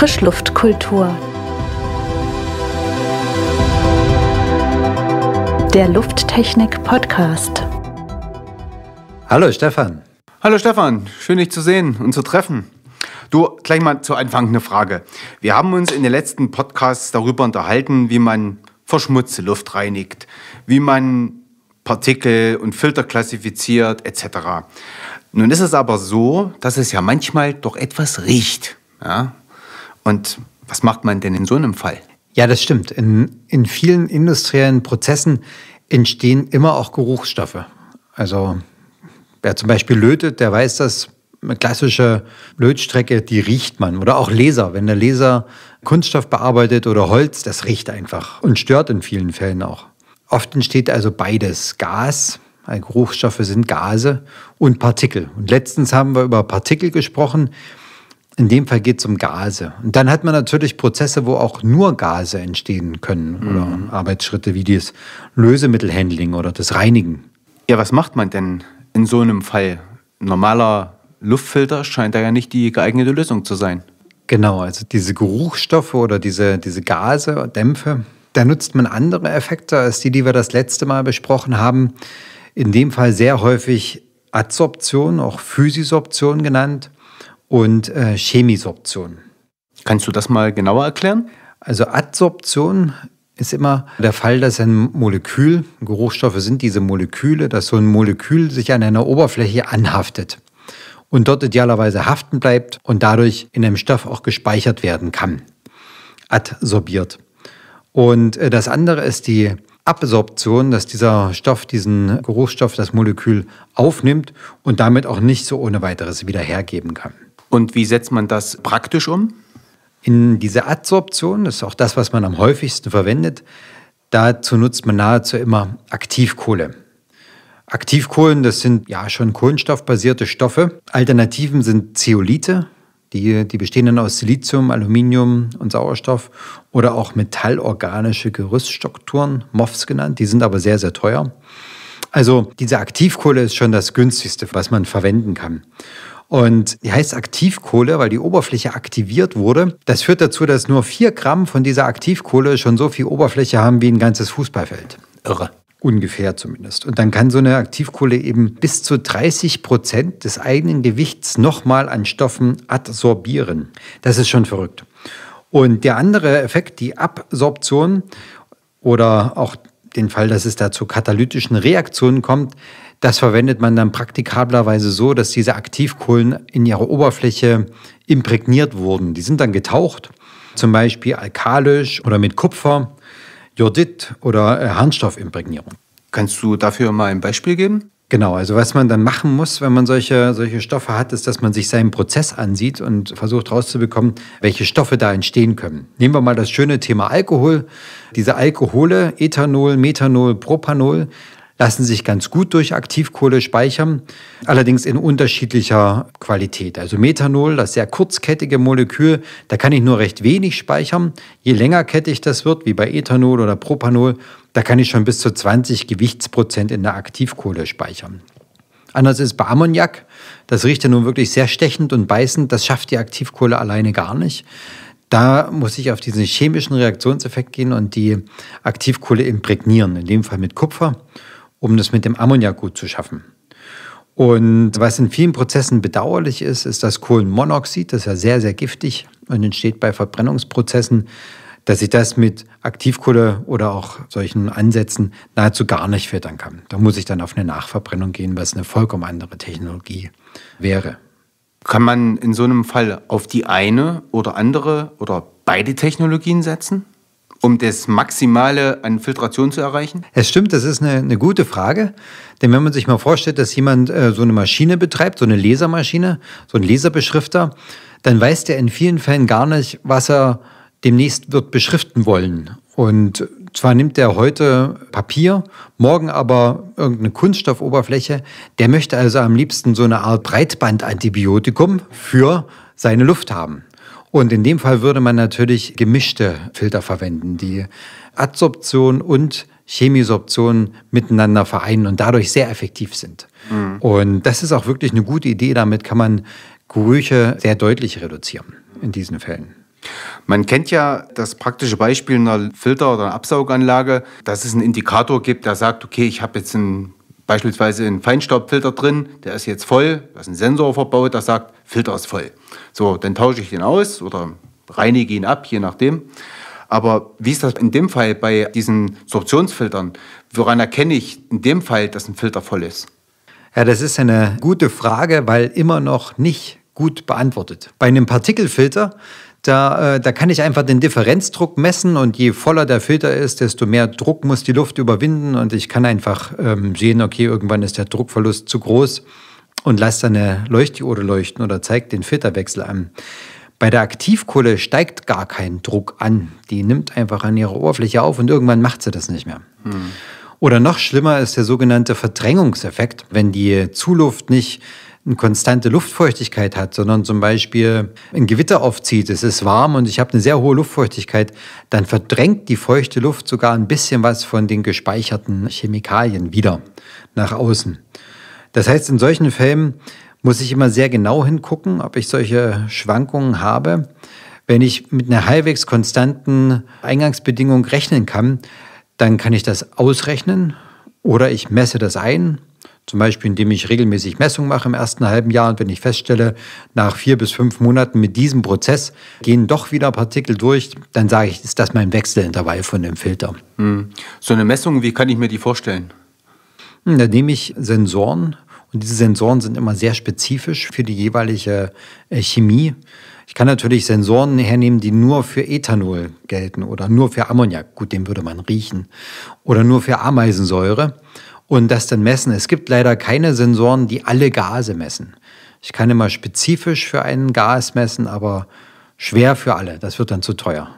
Frischluftkultur. Der Lufttechnik-Podcast. Hallo Stefan. Hallo Stefan, schön dich zu sehen und zu treffen. Du, gleich mal zu Anfang eine Frage. Wir haben uns in den letzten Podcasts darüber unterhalten, wie man verschmutzte Luft reinigt, wie man Partikel und Filter klassifiziert etc. Nun ist es aber so, dass es ja manchmal doch etwas riecht. Ja? Und was macht man denn in so einem Fall? Ja, das stimmt. In, in vielen industriellen Prozessen entstehen immer auch Geruchsstoffe. Also wer zum Beispiel lötet, der weiß, dass eine klassische Lötstrecke, die riecht man. Oder auch Laser. Wenn der Laser Kunststoff bearbeitet oder Holz, das riecht einfach und stört in vielen Fällen auch. Oft entsteht also beides. Gas, also Geruchsstoffe sind Gase und Partikel. Und letztens haben wir über Partikel gesprochen. In dem Fall geht es um Gase. Und dann hat man natürlich Prozesse, wo auch nur Gase entstehen können oder mhm. Arbeitsschritte wie das Lösemittelhandling oder das Reinigen. Ja, was macht man denn in so einem Fall? normaler Luftfilter scheint da ja nicht die geeignete Lösung zu sein. Genau, also diese Geruchstoffe oder diese, diese Gase, Dämpfe, da nutzt man andere Effekte als die, die wir das letzte Mal besprochen haben. In dem Fall sehr häufig Adsorption, auch Physisorption genannt und äh, Chemisorption. Kannst du das mal genauer erklären? Also Adsorption ist immer der Fall, dass ein Molekül, Geruchstoffe sind diese Moleküle, dass so ein Molekül sich an einer Oberfläche anhaftet und dort idealerweise haften bleibt und dadurch in einem Stoff auch gespeichert werden kann, adsorbiert. Und äh, das andere ist die Absorption, dass dieser Stoff diesen Geruchstoff, das Molekül aufnimmt und damit auch nicht so ohne weiteres wieder hergeben kann. Und wie setzt man das praktisch um? In dieser Adsorption, das ist auch das, was man am häufigsten verwendet, dazu nutzt man nahezu immer Aktivkohle. Aktivkohlen, das sind ja schon kohlenstoffbasierte Stoffe. Alternativen sind Zeolite, die, die bestehen dann aus Silizium, Aluminium und Sauerstoff oder auch metallorganische Gerüststrukturen, MOFs genannt. Die sind aber sehr, sehr teuer. Also diese Aktivkohle ist schon das günstigste, was man verwenden kann. Und die heißt Aktivkohle, weil die Oberfläche aktiviert wurde. Das führt dazu, dass nur vier Gramm von dieser Aktivkohle schon so viel Oberfläche haben wie ein ganzes Fußballfeld. Irre. Ungefähr zumindest. Und dann kann so eine Aktivkohle eben bis zu 30 Prozent des eigenen Gewichts nochmal an Stoffen adsorbieren. Das ist schon verrückt. Und der andere Effekt, die Absorption oder auch den Fall, dass es da zu katalytischen Reaktionen kommt, das verwendet man dann praktikablerweise so, dass diese Aktivkohlen in ihrer Oberfläche imprägniert wurden. Die sind dann getaucht, zum Beispiel alkalisch oder mit Kupfer, Jodid oder äh, Harnstoffimprägnierung. Kannst du dafür mal ein Beispiel geben? Genau, also was man dann machen muss, wenn man solche, solche Stoffe hat, ist, dass man sich seinen Prozess ansieht und versucht herauszubekommen, welche Stoffe da entstehen können. Nehmen wir mal das schöne Thema Alkohol. Diese Alkohole, Ethanol, Methanol, Propanol, lassen sich ganz gut durch Aktivkohle speichern, allerdings in unterschiedlicher Qualität. Also Methanol, das sehr kurzkettige Molekül, da kann ich nur recht wenig speichern. Je länger kettig das wird, wie bei Ethanol oder Propanol, da kann ich schon bis zu 20 Gewichtsprozent in der Aktivkohle speichern. Anders ist bei Ammoniak. Das riecht ja nun wirklich sehr stechend und beißend. Das schafft die Aktivkohle alleine gar nicht. Da muss ich auf diesen chemischen Reaktionseffekt gehen und die Aktivkohle imprägnieren, in dem Fall mit Kupfer um das mit dem Ammoniak gut zu schaffen. Und was in vielen Prozessen bedauerlich ist, ist das Kohlenmonoxid, das ist ja sehr, sehr giftig und entsteht bei Verbrennungsprozessen, dass ich das mit Aktivkohle oder auch solchen Ansätzen nahezu gar nicht filtern kann. Da muss ich dann auf eine Nachverbrennung gehen, was eine vollkommen andere Technologie wäre. Kann man in so einem Fall auf die eine oder andere oder beide Technologien setzen? um das Maximale an Filtration zu erreichen? Es stimmt, das ist eine, eine gute Frage. Denn wenn man sich mal vorstellt, dass jemand äh, so eine Maschine betreibt, so eine Lasermaschine, so ein Laserbeschrifter, dann weiß der in vielen Fällen gar nicht, was er demnächst wird beschriften wollen. Und zwar nimmt der heute Papier, morgen aber irgendeine Kunststoffoberfläche. Der möchte also am liebsten so eine Art Breitbandantibiotikum für seine Luft haben. Und in dem Fall würde man natürlich gemischte Filter verwenden, die Adsorption und Chemisorption miteinander vereinen und dadurch sehr effektiv sind. Mhm. Und das ist auch wirklich eine gute Idee. Damit kann man Gerüche sehr deutlich reduzieren in diesen Fällen. Man kennt ja das praktische Beispiel einer Filter- oder einer Absauganlage, dass es einen Indikator gibt, der sagt, okay, ich habe jetzt einen beispielsweise ein Feinstaubfilter drin, der ist jetzt voll, da ist ein Sensor verbaut, der sagt, Filter ist voll. So, dann tausche ich den aus oder reinige ihn ab, je nachdem. Aber wie ist das in dem Fall bei diesen Sorptionsfiltern? Woran erkenne ich in dem Fall, dass ein Filter voll ist? Ja, das ist eine gute Frage, weil immer noch nicht gut beantwortet. Bei einem Partikelfilter, da, äh, da kann ich einfach den Differenzdruck messen und je voller der Filter ist, desto mehr Druck muss die Luft überwinden und ich kann einfach ähm, sehen, okay, irgendwann ist der Druckverlust zu groß und lasse eine Leuchtdiode leuchten oder zeigt den Filterwechsel an. Bei der Aktivkohle steigt gar kein Druck an. Die nimmt einfach an ihrer Oberfläche auf und irgendwann macht sie das nicht mehr. Hm. Oder noch schlimmer ist der sogenannte Verdrängungseffekt, wenn die Zuluft nicht eine konstante Luftfeuchtigkeit hat, sondern zum Beispiel ein Gewitter aufzieht, es ist warm und ich habe eine sehr hohe Luftfeuchtigkeit, dann verdrängt die feuchte Luft sogar ein bisschen was von den gespeicherten Chemikalien wieder nach außen. Das heißt, in solchen Fällen muss ich immer sehr genau hingucken, ob ich solche Schwankungen habe. Wenn ich mit einer halbwegs konstanten Eingangsbedingung rechnen kann, dann kann ich das ausrechnen oder ich messe das ein zum Beispiel, indem ich regelmäßig Messungen mache im ersten halben Jahr und wenn ich feststelle, nach vier bis fünf Monaten mit diesem Prozess gehen doch wieder Partikel durch, dann sage ich, ist das mein Wechselintervall von dem Filter. Hm. So eine Messung, wie kann ich mir die vorstellen? Hm, da nehme ich Sensoren und diese Sensoren sind immer sehr spezifisch für die jeweilige äh, Chemie. Ich kann natürlich Sensoren hernehmen, die nur für Ethanol gelten oder nur für Ammoniak. Gut, den würde man riechen. Oder nur für Ameisensäure und das dann messen. Es gibt leider keine Sensoren, die alle Gase messen. Ich kann immer spezifisch für einen Gas messen, aber schwer für alle. Das wird dann zu teuer.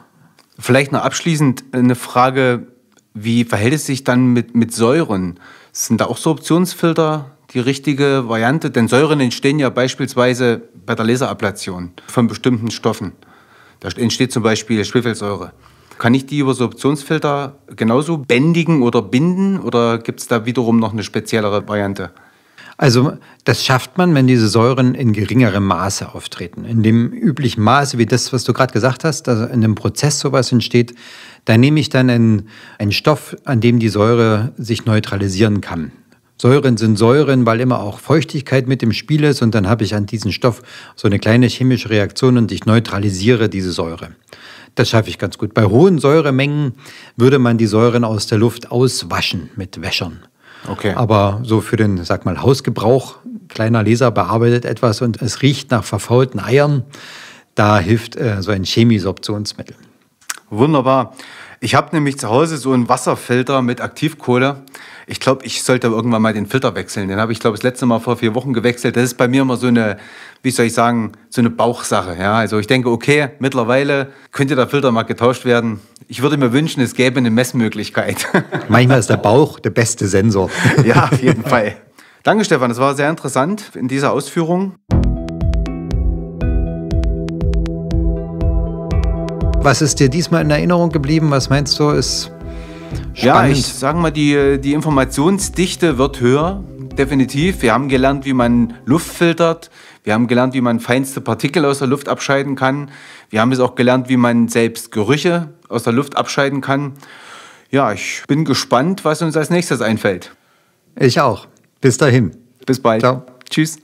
Vielleicht noch abschließend eine Frage, wie verhält es sich dann mit, mit Säuren? Sind da auch so Optionsfilter die richtige Variante? Denn Säuren entstehen ja beispielsweise bei der Laserablation von bestimmten Stoffen. Da entsteht zum Beispiel Schwefelsäure. Kann ich die über so Optionsfilter genauso bändigen oder binden oder gibt es da wiederum noch eine speziellere Variante? Also das schafft man, wenn diese Säuren in geringerem Maße auftreten. In dem üblichen Maße, wie das, was du gerade gesagt hast, dass in dem Prozess sowas entsteht, da nehme ich dann einen, einen Stoff, an dem die Säure sich neutralisieren kann. Säuren sind Säuren, weil immer auch Feuchtigkeit mit im Spiel ist und dann habe ich an diesem Stoff so eine kleine chemische Reaktion und ich neutralisiere diese Säure. Das schaffe ich ganz gut. Bei hohen Säuremengen würde man die Säuren aus der Luft auswaschen mit Wäschern. Okay. Aber so für den, sag mal, Hausgebrauch, kleiner Leser bearbeitet etwas und es riecht nach verfaulten Eiern, da hilft äh, so ein Chemisorptionsmittel. Wunderbar. Ich habe nämlich zu Hause so einen Wasserfilter mit Aktivkohle. Ich glaube, ich sollte irgendwann mal den Filter wechseln. Den habe ich, glaube ich, das letzte Mal vor vier Wochen gewechselt. Das ist bei mir immer so eine, wie soll ich sagen, so eine Bauchsache. Ja, also ich denke, okay, mittlerweile könnte der Filter mal getauscht werden. Ich würde mir wünschen, es gäbe eine Messmöglichkeit. Manchmal ist der Bauch der beste Sensor. Ja, auf jeden Fall. Danke, Stefan. Das war sehr interessant in dieser Ausführung. Was ist dir diesmal in Erinnerung geblieben? Was meinst du, ist spannend? Ja, ich sage mal, die, äh, die Informationsdichte wird höher, definitiv. Wir haben gelernt, wie man Luft filtert. Wir haben gelernt, wie man feinste Partikel aus der Luft abscheiden kann. Wir haben es auch gelernt, wie man selbst Gerüche aus der Luft abscheiden kann. Ja, ich bin gespannt, was uns als nächstes einfällt. Ich auch. Bis dahin. Bis bald. Ciao. Tschüss.